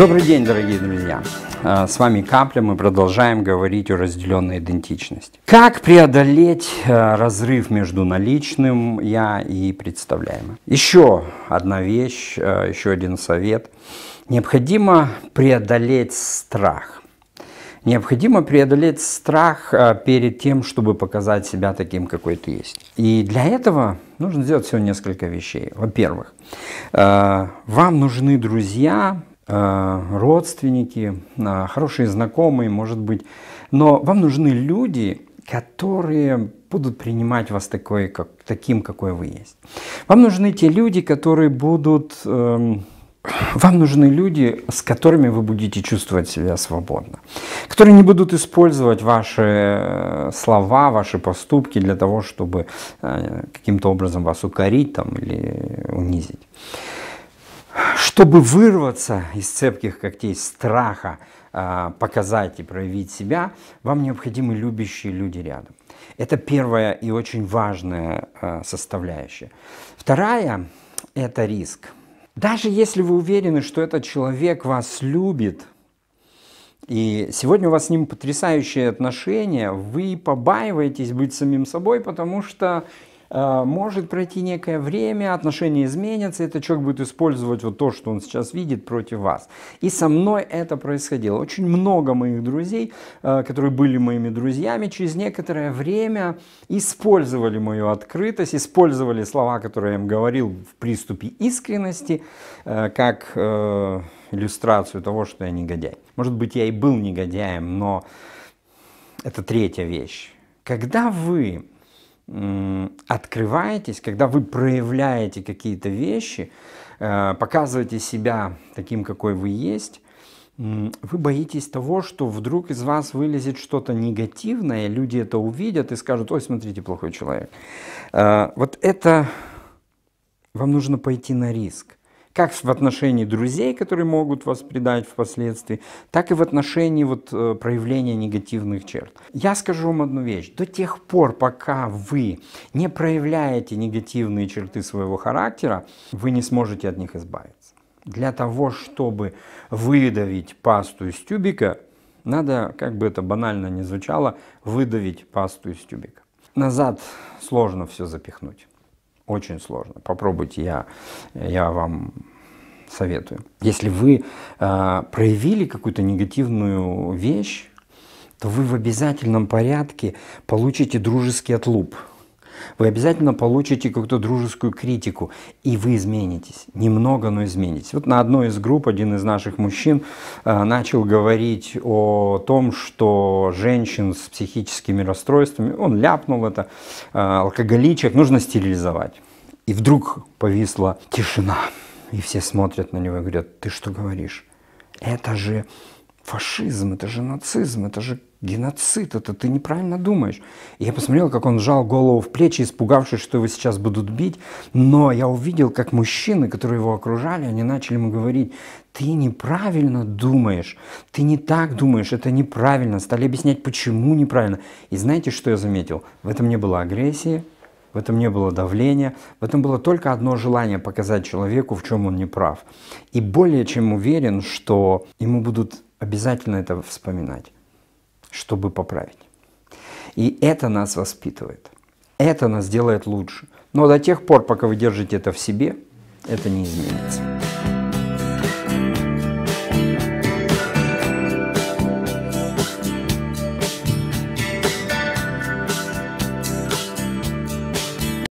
Добрый день, дорогие друзья! А, с вами Капля, мы продолжаем говорить о разделенной идентичности. Как преодолеть а, разрыв между наличным «я» и представляемым? Еще одна вещь, а, еще один совет. Необходимо преодолеть страх. Необходимо преодолеть страх перед тем, чтобы показать себя таким, какой ты есть. И для этого нужно сделать всего несколько вещей. Во-первых, вам нужны друзья, Э, родственники, э, хорошие знакомые, может быть. Но вам нужны люди, которые будут принимать вас такой, как, таким, какой вы есть. Вам нужны те люди, которые будут... Эм, вам нужны люди, с которыми вы будете чувствовать себя свободно, которые не будут использовать ваши э, слова, ваши поступки для того, чтобы э, каким-то образом вас укорить там, или унизить. Чтобы вырваться из цепких когтей страха, а, показать и проявить себя, вам необходимы любящие люди рядом. Это первая и очень важная а, составляющая. Вторая – это риск. Даже если вы уверены, что этот человек вас любит, и сегодня у вас с ним потрясающие отношения, вы побаиваетесь быть самим собой, потому что Э, может пройти некое время, отношения изменятся, этот человек будет использовать вот то, что он сейчас видит против вас. И со мной это происходило. Очень много моих друзей, э, которые были моими друзьями, через некоторое время использовали мою открытость, использовали слова, которые я им говорил в приступе искренности, э, как иллюстрацию того, что я негодяй. Может быть, я и был негодяем, но это третья вещь. Когда вы открываетесь, когда вы проявляете какие-то вещи, э, показываете себя таким, какой вы есть, вы боитесь того, что вдруг из вас вылезет что-то негативное, люди это увидят и скажут, ой, смотрите, плохой человек. Э, вот это вам нужно пойти на риск как в отношении друзей, которые могут вас предать впоследствии, так и в отношении вот, э, проявления негативных черт. Я скажу вам одну вещь. До тех пор, пока вы не проявляете негативные черты своего характера, вы не сможете от них избавиться. Для того, чтобы выдавить пасту из тюбика, надо, как бы это банально не звучало, выдавить пасту из тюбика. Назад сложно все запихнуть очень сложно. Попробуйте, я, я вам советую. Если вы э, проявили какую-то негативную вещь, то вы в обязательном порядке получите дружеский отлуп – вы обязательно получите какую-то дружескую критику, и вы изменитесь. Немного, но изменитесь. Вот на одной из групп один из наших мужчин э, начал говорить о том, что женщин с психическими расстройствами, он ляпнул это, э, алкоголичек, нужно стерилизовать. И вдруг повисла тишина. И все смотрят на него и говорят, ты что говоришь? Это же фашизм, это же нацизм, это же Геноцид, это ты неправильно думаешь. И я посмотрел, как он жал голову в плечи, испугавшись, что его сейчас будут бить. Но я увидел, как мужчины, которые его окружали, они начали ему говорить, ты неправильно думаешь, ты не так думаешь, это неправильно. Стали объяснять, почему неправильно. И знаете, что я заметил? В этом не было агрессии, в этом не было давления, в этом было только одно желание показать человеку, в чем он неправ. И более чем уверен, что ему будут обязательно это вспоминать чтобы поправить. И это нас воспитывает. Это нас делает лучше. Но до тех пор, пока вы держите это в себе, это не изменится.